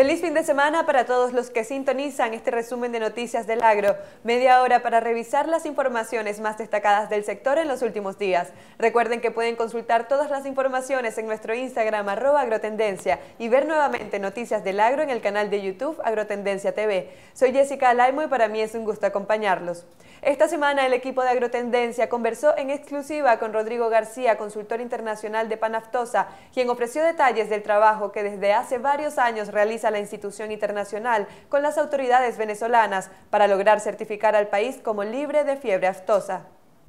Feliz fin de semana para todos los que sintonizan este resumen de noticias del agro. Media hora para revisar las informaciones más destacadas del sector en los últimos días. Recuerden que pueden consultar todas las informaciones en nuestro Instagram arroba agrotendencia y ver nuevamente noticias del agro en el canal de YouTube Agrotendencia TV. Soy Jessica Alaimo y para mí es un gusto acompañarlos. Esta semana el equipo de Agrotendencia conversó en exclusiva con Rodrigo García, consultor internacional de Panaftosa, quien ofreció detalles del trabajo que desde hace varios años realiza la institución internacional con las autoridades venezolanas para lograr certificar al país como libre de fiebre aftosa.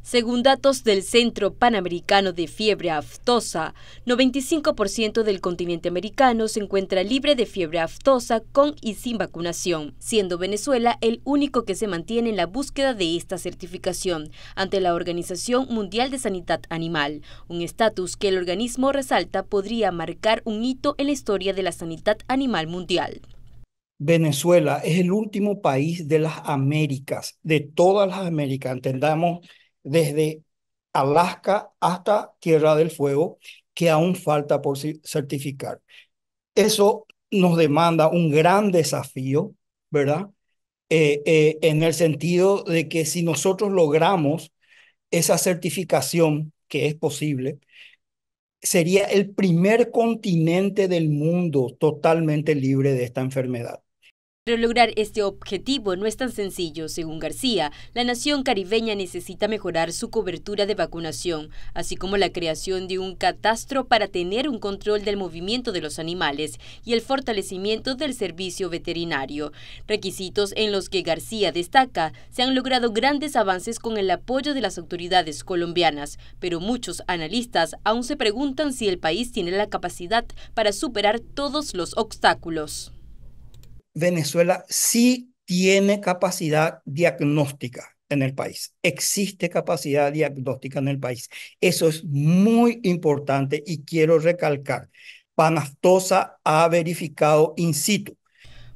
Según datos del Centro Panamericano de Fiebre Aftosa, 95% del continente americano se encuentra libre de fiebre aftosa con y sin vacunación, siendo Venezuela el único que se mantiene en la búsqueda de esta certificación ante la Organización Mundial de Sanidad Animal, un estatus que el organismo resalta podría marcar un hito en la historia de la sanidad animal mundial. Venezuela es el último país de las Américas, de todas las Américas, entendamos desde Alaska hasta Tierra del Fuego, que aún falta por certificar. Eso nos demanda un gran desafío, ¿verdad? Eh, eh, en el sentido de que si nosotros logramos esa certificación, que es posible, sería el primer continente del mundo totalmente libre de esta enfermedad. Pero lograr este objetivo no es tan sencillo. Según García, la nación caribeña necesita mejorar su cobertura de vacunación, así como la creación de un catastro para tener un control del movimiento de los animales y el fortalecimiento del servicio veterinario. Requisitos en los que García destaca, se han logrado grandes avances con el apoyo de las autoridades colombianas, pero muchos analistas aún se preguntan si el país tiene la capacidad para superar todos los obstáculos. Venezuela sí tiene capacidad diagnóstica en el país. Existe capacidad diagnóstica en el país. Eso es muy importante y quiero recalcar. Panastosa ha verificado in situ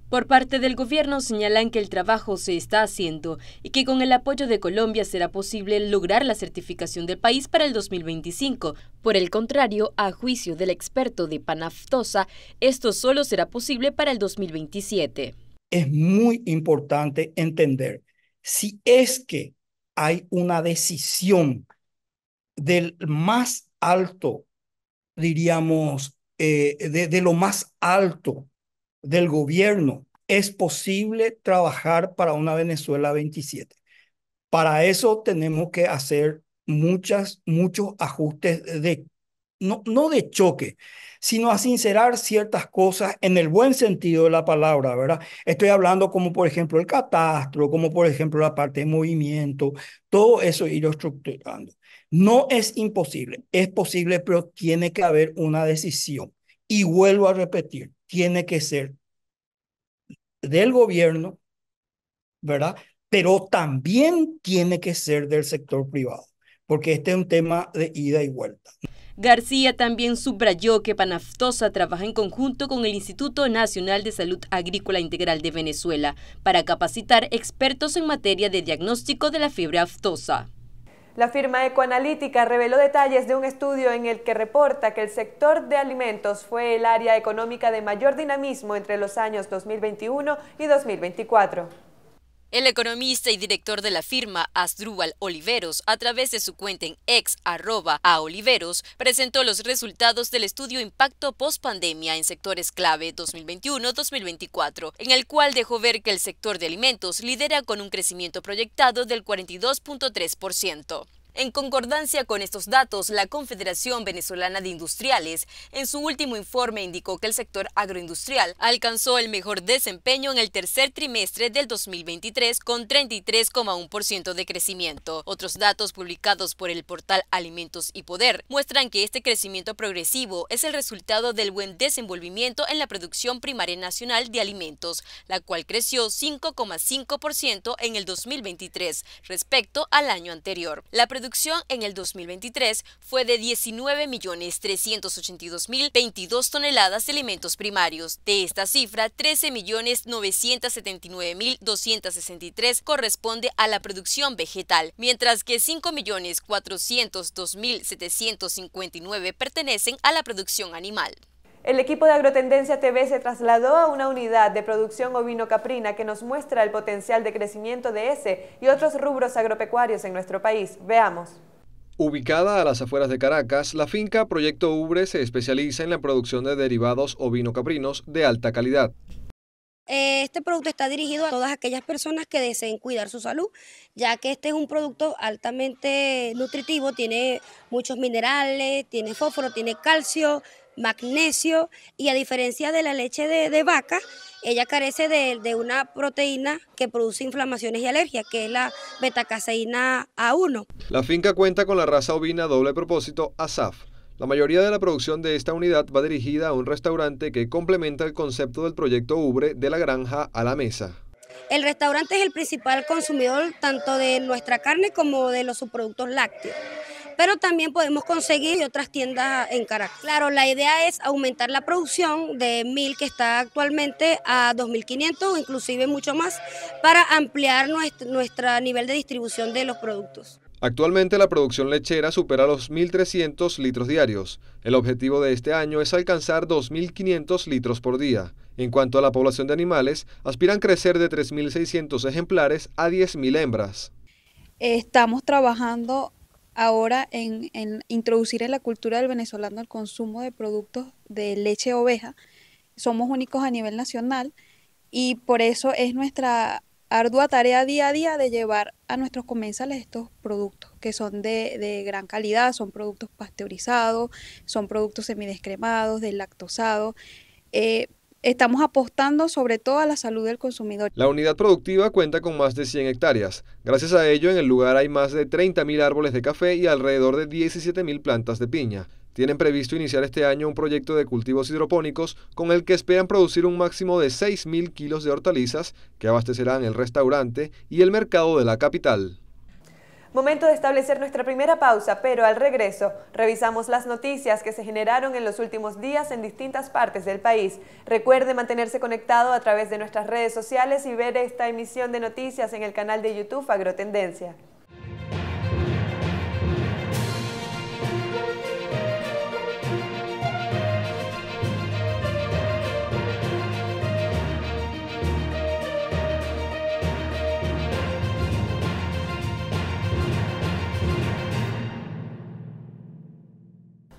por parte del gobierno señalan que el trabajo se está haciendo y que con el apoyo de Colombia será posible lograr la certificación del país para el 2025. Por el contrario, a juicio del experto de Panaftosa, esto solo será posible para el 2027. Es muy importante entender si es que hay una decisión del más alto, diríamos, eh, de lo más alto del gobierno, es posible trabajar para una Venezuela 27. Para eso tenemos que hacer muchas, muchos ajustes de, no, no de choque, sino a sincerar ciertas cosas en el buen sentido de la palabra, ¿verdad? Estoy hablando como por ejemplo el catastro, como por ejemplo la parte de movimiento, todo eso ir estructurando. No es imposible, es posible, pero tiene que haber una decisión. Y vuelvo a repetir, tiene que ser del gobierno, ¿verdad? Pero también tiene que ser del sector privado, porque este es un tema de ida y vuelta. García también subrayó que Panaftosa trabaja en conjunto con el Instituto Nacional de Salud Agrícola Integral de Venezuela para capacitar expertos en materia de diagnóstico de la fiebre aftosa. La firma ecoanalítica reveló detalles de un estudio en el que reporta que el sector de alimentos fue el área económica de mayor dinamismo entre los años 2021 y 2024. El economista y director de la firma Asdrúbal Oliveros, a través de su cuenta en ex arroba a presentó los resultados del estudio Impacto Post Pandemia en sectores clave 2021-2024, en el cual dejó ver que el sector de alimentos lidera con un crecimiento proyectado del 42.3%. En concordancia con estos datos, la Confederación Venezolana de Industriales en su último informe indicó que el sector agroindustrial alcanzó el mejor desempeño en el tercer trimestre del 2023 con 33,1% de crecimiento. Otros datos publicados por el portal Alimentos y Poder muestran que este crecimiento progresivo es el resultado del buen desenvolvimiento en la producción primaria nacional de alimentos, la cual creció 5,5% en el 2023 respecto al año anterior. La producción en el 2023 fue de 19.382.022 toneladas de alimentos primarios. De esta cifra, 13.979.263 corresponde a la producción vegetal, mientras que 5.402.759 pertenecen a la producción animal. El equipo de Agrotendencia TV se trasladó a una unidad de producción ovino-caprina que nos muestra el potencial de crecimiento de ese y otros rubros agropecuarios en nuestro país. Veamos. Ubicada a las afueras de Caracas, la finca Proyecto Ubre se especializa en la producción de derivados ovino-caprinos de alta calidad. Eh, este producto está dirigido a todas aquellas personas que deseen cuidar su salud, ya que este es un producto altamente nutritivo, tiene muchos minerales, tiene fósforo, tiene calcio, magnesio y a diferencia de la leche de, vaca, ella carece de, de, una proteína que produce inflamaciones y alergias, que es la betacaseína A1. La finca cuenta con la raza ovina doble propósito ASAF. La mayoría de la producción de esta unidad va dirigida a un restaurante que complementa el concepto del proyecto Ubre de la granja a la mesa. El restaurante es el principal consumidor tanto de nuestra carne como de los subproductos lácteos pero también podemos conseguir otras tiendas en Caracas. Claro, la idea es aumentar la producción de mil que está actualmente a 2.500 o inclusive mucho más para ampliar nuestro, nuestro nivel de distribución de los productos. Actualmente la producción lechera supera los 1.300 litros diarios. El objetivo de este año es alcanzar 2.500 litros por día. En cuanto a la población de animales, aspiran crecer de 3.600 ejemplares a 10.000 hembras. Estamos trabajando ahora en, introducir en la cultura del venezolano el consumo de productos de leche oveja. Somos únicos a nivel nacional y por eso es nuestra ardua tarea día a día de llevar a nuestros comensales estos productos que son de, gran calidad, son productos pasteurizados, son productos semidescremados, deslactosados. lactosado. Eh, estamos apostando sobre todo a la salud del consumidor. La unidad productiva cuenta con más de 100 hectáreas. Gracias a ello, en el lugar hay más de 30.000 árboles de café y alrededor de 17.000 plantas de piña. Tienen previsto iniciar este año un proyecto de cultivos hidropónicos con el que esperan producir un máximo de 6.000 kilos de hortalizas que abastecerán el restaurante y el mercado de la capital. Momento de establecer nuestra primera pausa, pero al regreso revisamos las noticias que se generaron en los últimos días en distintas partes del país. Recuerde mantenerse conectado a través de nuestras redes sociales y ver esta emisión de noticias en el canal de YouTube Agrotendencia.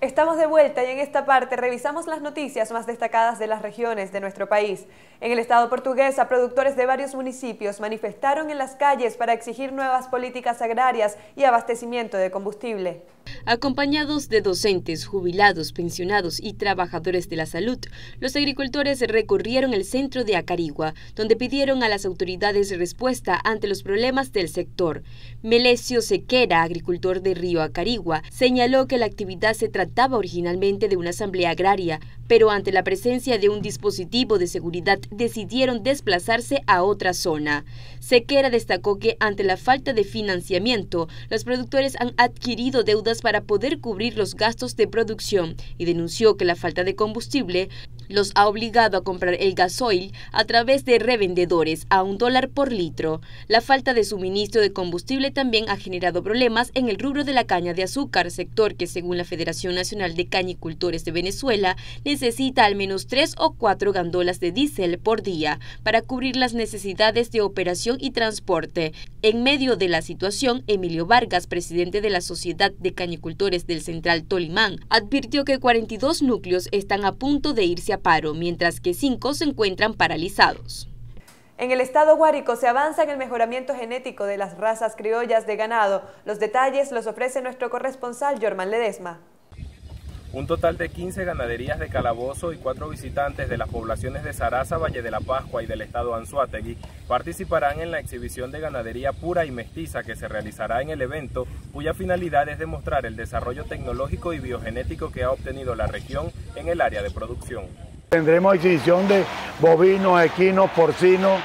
Estamos de vuelta y en esta parte revisamos las noticias más destacadas de las regiones de nuestro país. En el estado portuguesa, productores de varios municipios manifestaron en las calles para exigir nuevas políticas agrarias y abastecimiento de combustible. Acompañados de docentes, jubilados, pensionados y trabajadores de la salud, los agricultores recorrieron el centro de Acarigua, donde pidieron a las autoridades respuesta ante los problemas del sector. Melesio Sequera, agricultor de Río Acarigua, señaló que la actividad se trataba originalmente de una asamblea agraria, pero ante la presencia de un dispositivo de seguridad decidieron desplazarse a otra zona. Sequera destacó que ante la falta de financiamiento, los productores han adquirido deudas para poder cubrir los gastos de producción y denunció que la falta de combustible los ha obligado a comprar el gasoil a través de revendedores a un dólar por litro. La falta de suministro de combustible también ha generado problemas en el rubro de la caña de azúcar, sector que según la Federación Nacional de Cañicultores de Venezuela necesita al menos tres o cuatro gandolas de diésel por día para cubrir las necesidades de operación y transporte. En medio de la situación, Emilio Vargas, presidente de la Sociedad de Cañicultores del Central Tolimán, advirtió que 42 núcleos están a punto de irse paro, mientras que cinco se encuentran paralizados. En el estado Guárico se avanza en el mejoramiento genético de las razas criollas de ganado. Los detalles los ofrece nuestro corresponsal Jorman Ledesma. Un total de 15 ganaderías de calabozo y cuatro visitantes de las poblaciones de Sarasa, Valle de la Pascua y del estado Anzuategui participarán en la exhibición de ganadería pura y mestiza que se realizará en el evento, cuya finalidad es demostrar el desarrollo tecnológico y biogenético que ha obtenido la región en el área de producción. Tendremos exhibición de bovinos, equinos, porcinos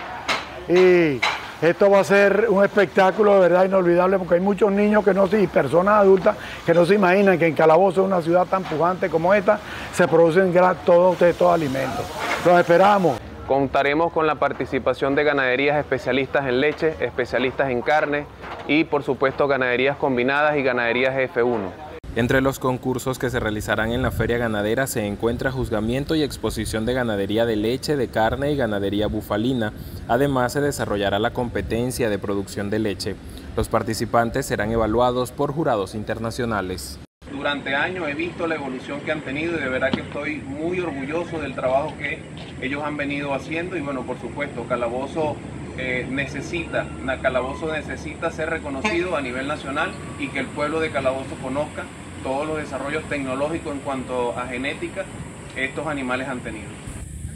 y esto va a ser un espectáculo de verdad inolvidable porque hay muchos niños que no y personas adultas que no se imaginan que en Calabozo, una ciudad tan pujante como esta, se producen todos estos alimentos. Los esperamos. Contaremos con la participación de ganaderías especialistas en leche, especialistas en carne y por supuesto ganaderías combinadas y ganaderías F1. Entre los concursos que se realizarán en la feria ganadera se encuentra juzgamiento y exposición de ganadería de leche, de carne y ganadería bufalina. Además se desarrollará la competencia de producción de leche. Los participantes serán evaluados por jurados internacionales. Durante años he visto la evolución que han tenido y de verdad que estoy muy orgulloso del trabajo que ellos han venido haciendo y bueno, por supuesto, Calabozo eh, necesita, Calabozo necesita ser reconocido a nivel nacional y que el pueblo de Calabozo conozca todos los desarrollos tecnológicos en cuanto a genética estos animales han tenido.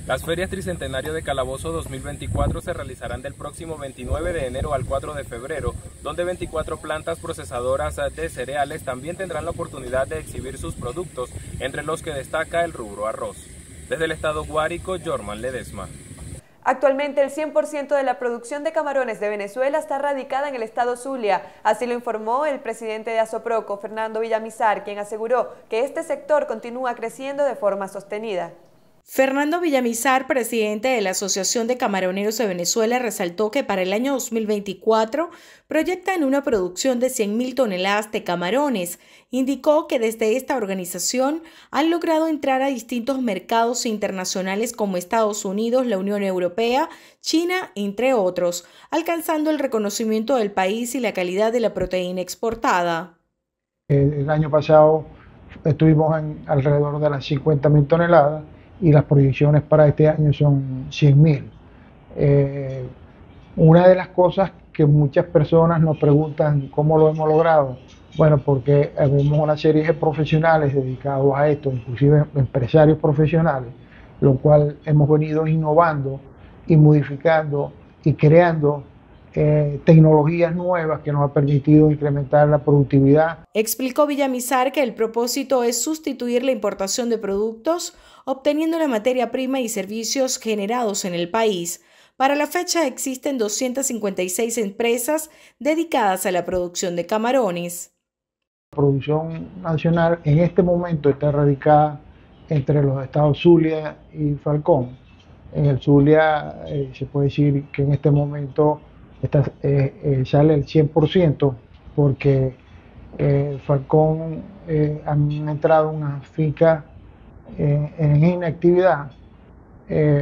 Las ferias Tricentenario de Calabozo 2024 se realizarán del próximo 29 de enero al 4 de febrero, donde 24 plantas procesadoras de cereales también tendrán la oportunidad de exhibir sus productos, entre los que destaca el rubro arroz. Desde el estado Guárico, Jorman Ledesma. Actualmente el 100% de la producción de camarones de Venezuela está radicada en el estado Zulia, así lo informó el presidente de Azoproco, Fernando Villamizar, quien aseguró que este sector continúa creciendo de forma sostenida. Fernando Villamizar, presidente de la Asociación de Camaroneros de Venezuela, resaltó que para el año 2024 proyectan una producción de 100.000 toneladas de camarones. Indicó que desde esta organización han logrado entrar a distintos mercados internacionales como Estados Unidos, la Unión Europea, China, entre otros, alcanzando el reconocimiento del país y la calidad de la proteína exportada. El año pasado estuvimos en alrededor de las 50.000 toneladas y las proyecciones para este año son 100.000. mil. Eh, una de las cosas que muchas personas nos preguntan cómo lo hemos logrado, bueno, porque vemos una serie de profesionales dedicados a esto, inclusive empresarios profesionales, lo cual hemos venido innovando y modificando y creando eh, tecnologías nuevas que nos ha permitido incrementar la productividad. Explicó Villamizar que el propósito es sustituir la importación de productos obteniendo la materia prima y servicios generados en el país. Para la fecha existen 256 empresas dedicadas a la producción de camarones. La producción nacional en este momento está radicada entre los estados Zulia y Falcón. En el Zulia eh, se puede decir que en este momento esta eh, eh, sale el 100% porque eh, Falcón ha entrado en una finca en inactividad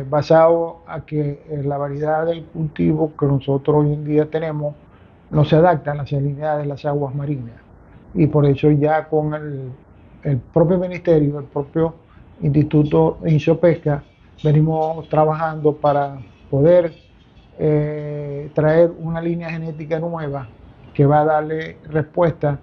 basado a que la variedad del cultivo que nosotros hoy en día tenemos no se adapta a la salinidad de las aguas marinas. Y por eso ya con el, propio ministerio, el propio Instituto de Pesca, venimos trabajando para poder eh, traer una línea genética nueva que va a darle respuesta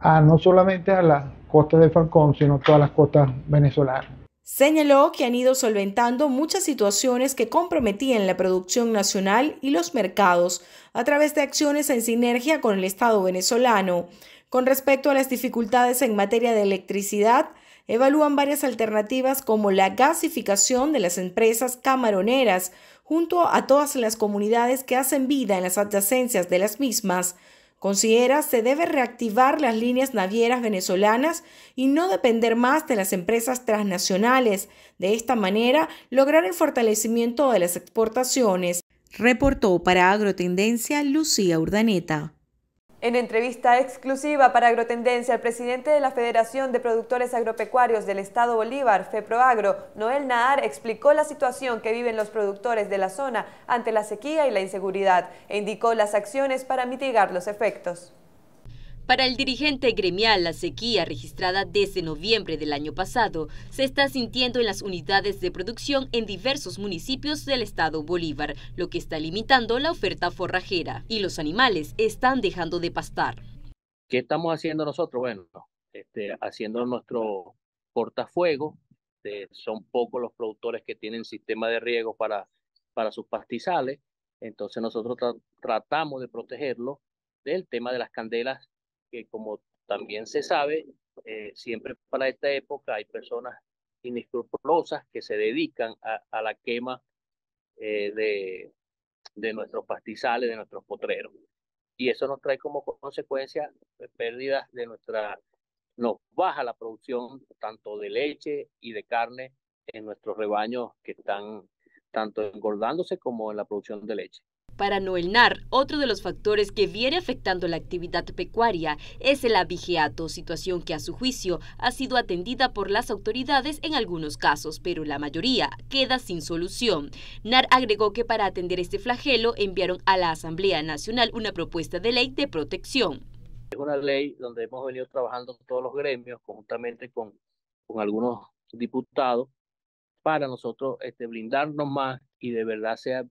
a no solamente a las costas de Falcón, sino a todas las costas venezolanas. Señaló que han ido solventando muchas situaciones que comprometían la producción nacional y los mercados a través de acciones en sinergia con el Estado venezolano. Con respecto a las dificultades en materia de electricidad, evalúan varias alternativas como la gasificación de las empresas camaroneras junto a todas las comunidades que hacen vida en las adyacencias de las mismas, considera se debe reactivar las líneas navieras venezolanas y no depender más de las empresas transnacionales. De esta manera, lograr el fortalecimiento de las exportaciones. Reportó para Agrotendencia Lucía Urdaneta. En entrevista exclusiva para Agrotendencia, el presidente de la Federación de Productores Agropecuarios del Estado Bolívar, FEPROAGRO, Noel Nahar, explicó la situación que viven los productores de la zona ante la sequía y la inseguridad e indicó las acciones para mitigar los efectos. Para el dirigente gremial, la sequía registrada desde noviembre del año pasado se está sintiendo en las unidades de producción en diversos municipios del estado Bolívar, lo que está limitando la oferta forrajera y los animales están dejando de pastar. ¿Qué estamos haciendo nosotros? Bueno, este, haciendo nuestro portafuego. Este, son pocos los productores que tienen sistema de riego para, para sus pastizales. Entonces nosotros tratamos de protegerlo del tema de las candelas que como también se sabe, eh, siempre para esta época hay personas inescrupulosas que se dedican a, la quema eh, de, de nuestros pastizales, de nuestros potreros. Y eso nos trae como consecuencia eh, pérdidas de nuestra, nos baja la producción tanto de leche y de carne en nuestros rebaños que están tanto engordándose como en la producción de leche. Para Noel Nar, otro de los factores que viene afectando la actividad pecuaria es el abigeato, situación que a su juicio ha sido atendida por las autoridades en algunos casos, pero la mayoría queda sin solución. Nar agregó que para atender este flagelo enviaron a la Asamblea Nacional una propuesta de ley de protección. Es una ley donde hemos venido trabajando todos los gremios, conjuntamente con, algunos diputados, para nosotros este, blindarnos más y de verdad sea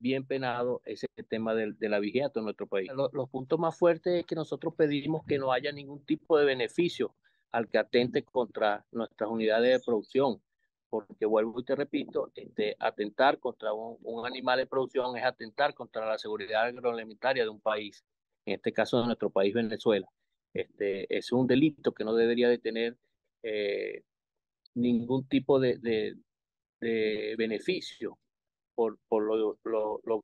bien penado ese tema de la vigilancia en nuestro país. Los, puntos más fuertes es que nosotros pedimos que no haya ningún tipo de beneficio al que atente contra nuestras unidades de producción, porque vuelvo y te repito, este, atentar contra un, animal de producción es atentar contra la seguridad agroalimentaria de un país, en este caso de nuestro país Venezuela. Este, es un delito que no debería de tener eh, ningún tipo de beneficio por, lo,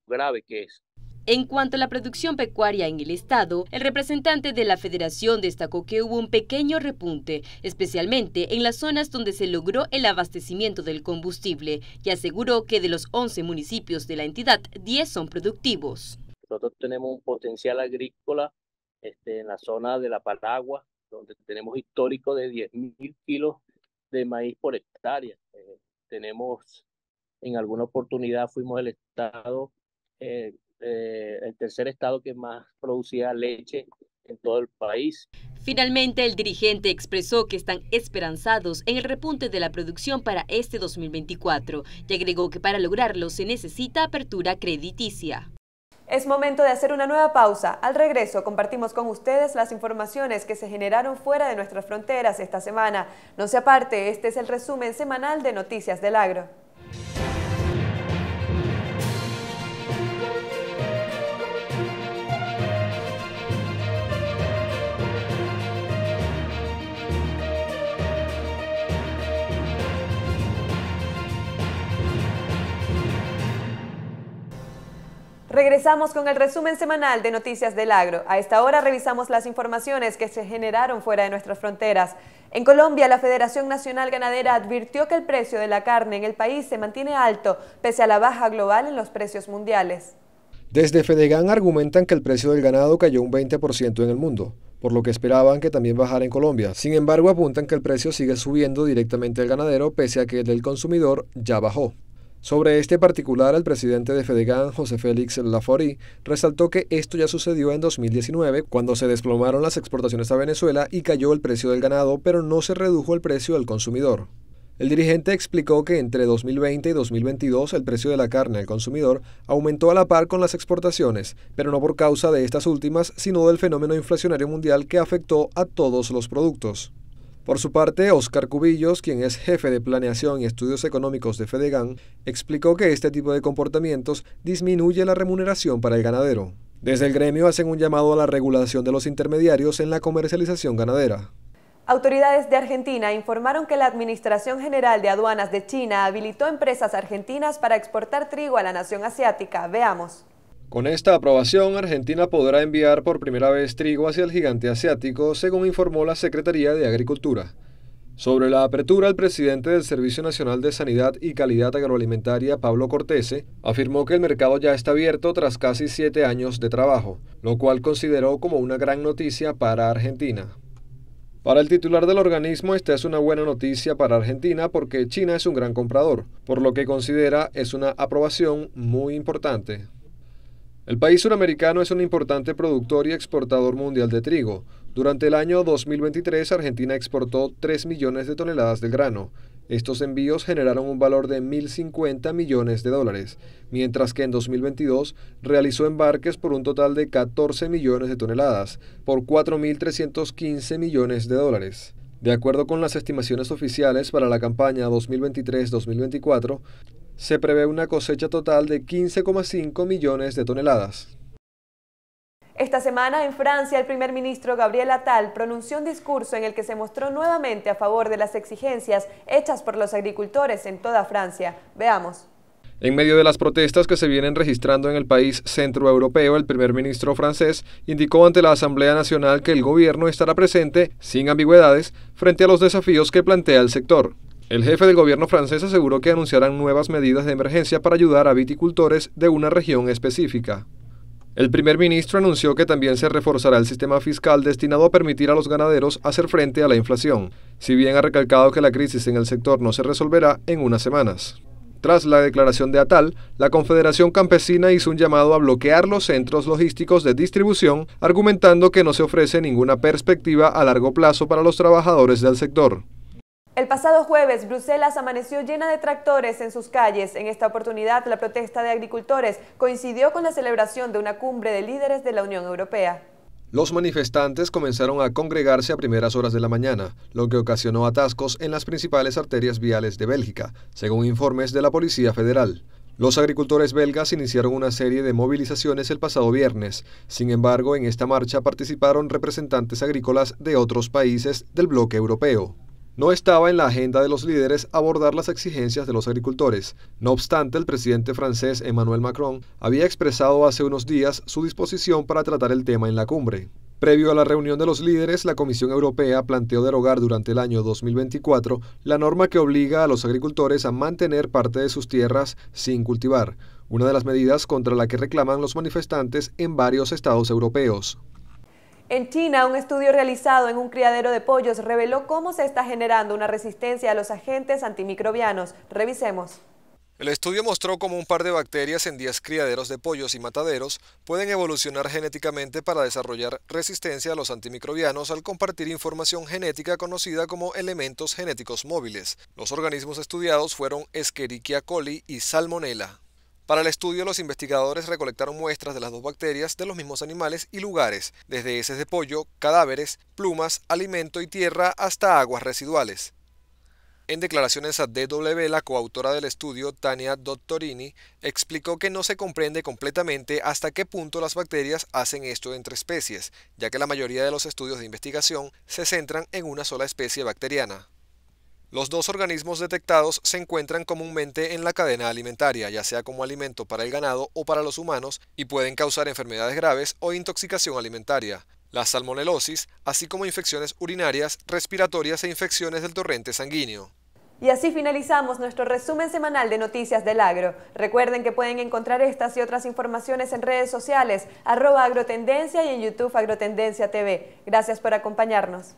grave que es. En cuanto a la producción pecuaria en el Estado, el representante de la Federación destacó que hubo un pequeño repunte, especialmente en las zonas donde se logró el abastecimiento del combustible, y aseguró que de los 11 municipios de la entidad, 10 son productivos. Nosotros tenemos un potencial agrícola este, en la zona de la Paragua, donde tenemos histórico de 10.000 kilos de maíz por hectárea. Eh, tenemos en alguna oportunidad fuimos el estado, eh, eh, el tercer estado que más producía leche en todo el país. Finalmente, el dirigente expresó que están esperanzados en el repunte de la producción para este 2024 y agregó que para lograrlo se necesita apertura crediticia. Es momento de hacer una nueva pausa. Al regreso compartimos con ustedes las informaciones que se generaron fuera de nuestras fronteras esta semana. No se aparte, este es el resumen semanal de Noticias del Agro. Regresamos con el resumen semanal de Noticias del Agro. A esta hora revisamos las informaciones que se generaron fuera de nuestras fronteras. En Colombia, la Federación Nacional Ganadera advirtió que el precio de la carne en el país se mantiene alto, pese a la baja global en los precios mundiales. Desde Fedegan argumentan que el precio del ganado cayó un 20% en el mundo por lo que esperaban que también bajara en Colombia. Sin embargo, apuntan que el precio sigue subiendo directamente al ganadero, pese a que el del consumidor ya bajó. Sobre este particular, el presidente de Fedegan, José Félix Lafori, resaltó que esto ya sucedió en 2019, cuando se desplomaron las exportaciones a Venezuela y cayó el precio del ganado, pero no se redujo el precio del consumidor. El dirigente explicó que entre 2020 y 2022 el precio de la carne al consumidor aumentó a la par con las exportaciones, pero no por causa de estas últimas, sino del fenómeno inflacionario mundial que afectó a todos los productos. Por su parte, Oscar Cubillos, quien es jefe de planeación y estudios económicos de Fedegan, explicó que este tipo de comportamientos disminuye la remuneración para el ganadero. Desde el gremio hacen un llamado a la regulación de los intermediarios en la comercialización ganadera. Autoridades de Argentina informaron que la Administración General de Aduanas de China habilitó empresas argentinas para exportar trigo a la nación asiática. Veamos. Con esta aprobación, Argentina podrá enviar por primera vez trigo hacia el gigante asiático, según informó la Secretaría de Agricultura. Sobre la apertura, el presidente del Servicio Nacional de Sanidad y Calidad Agroalimentaria, Pablo Cortese, afirmó que el mercado ya está abierto tras casi siete años de trabajo, lo cual consideró como una gran noticia para Argentina. Para el titular del organismo, esta es una buena noticia para Argentina porque China es un gran comprador, por lo que considera es una aprobación muy importante. El país suramericano es un importante productor y exportador mundial de trigo. Durante el año 2023, Argentina exportó 3 millones de toneladas de grano. Estos envíos generaron un valor de 1.050 millones de dólares, mientras que en 2022 realizó embarques por un total de 14 millones de toneladas, por 4.315 millones de dólares. De acuerdo con las estimaciones oficiales para la campaña 2023-2024, se prevé una cosecha total de 15,5 millones de toneladas. Esta semana en Francia el primer ministro Gabriel Attal pronunció un discurso en el que se mostró nuevamente a favor de las exigencias hechas por los agricultores en toda Francia. Veamos. En medio de las protestas que se vienen registrando en el país centroeuropeo, el primer ministro francés indicó ante la Asamblea Nacional que el gobierno estará presente, sin ambigüedades, frente a los desafíos que plantea el sector. El jefe del gobierno francés aseguró que anunciarán nuevas medidas de emergencia para ayudar a viticultores de una región específica. El primer ministro anunció que también se reforzará el sistema fiscal destinado a permitir a los ganaderos hacer frente a la inflación, si bien ha recalcado que la crisis en el sector no se resolverá en unas semanas. Tras la declaración de Atal, la Confederación Campesina hizo un llamado a bloquear los centros logísticos de distribución, argumentando que no se ofrece ninguna perspectiva a largo plazo para los trabajadores del sector. El pasado jueves, Bruselas amaneció llena de tractores en sus calles. En esta oportunidad, la protesta de agricultores coincidió con la celebración de una cumbre de líderes de la Unión Europea. Los manifestantes comenzaron a congregarse a primeras horas de la mañana, lo que ocasionó atascos en las principales arterias viales de Bélgica, según informes de la Policía Federal. Los agricultores belgas iniciaron una serie de movilizaciones el pasado viernes. Sin embargo, en esta marcha participaron representantes agrícolas de otros países del bloque europeo. No estaba en la agenda de los líderes abordar las exigencias de los agricultores. No obstante, el presidente francés Emmanuel Macron había expresado hace unos días su disposición para tratar el tema en la cumbre. Previo a la reunión de los líderes, la Comisión Europea planteó derogar durante el año 2024 la norma que obliga a los agricultores a mantener parte de sus tierras sin cultivar, una de las medidas contra la que reclaman los manifestantes en varios estados europeos. En China, un estudio realizado en un criadero de pollos reveló cómo se está generando una resistencia a los agentes antimicrobianos. Revisemos. El estudio mostró cómo un par de bacterias en 10 criaderos de pollos y mataderos pueden evolucionar genéticamente para desarrollar resistencia a los antimicrobianos al compartir información genética conocida como elementos genéticos móviles. Los organismos estudiados fueron Escherichia coli y Salmonella. Para el estudio, los investigadores recolectaron muestras de las dos bacterias de los mismos animales y lugares, desde heces de pollo, cadáveres, plumas, alimento y tierra hasta aguas residuales. En declaraciones a DW, la coautora del estudio, Tania Dottorini, explicó que no se comprende completamente hasta qué punto las bacterias hacen esto entre especies, ya que la mayoría de los estudios de investigación se centran en una sola especie bacteriana. Los dos organismos detectados se encuentran comúnmente en la cadena alimentaria, ya sea como alimento para el ganado o para los humanos, y pueden causar enfermedades graves o intoxicación alimentaria. La salmonelosis, así como infecciones urinarias, respiratorias e infecciones del torrente sanguíneo. Y así finalizamos nuestro resumen semanal de Noticias del Agro. Recuerden que pueden encontrar estas y otras informaciones en redes sociales, arroba agrotendencia y en YouTube Agrotendencia TV. Gracias por acompañarnos.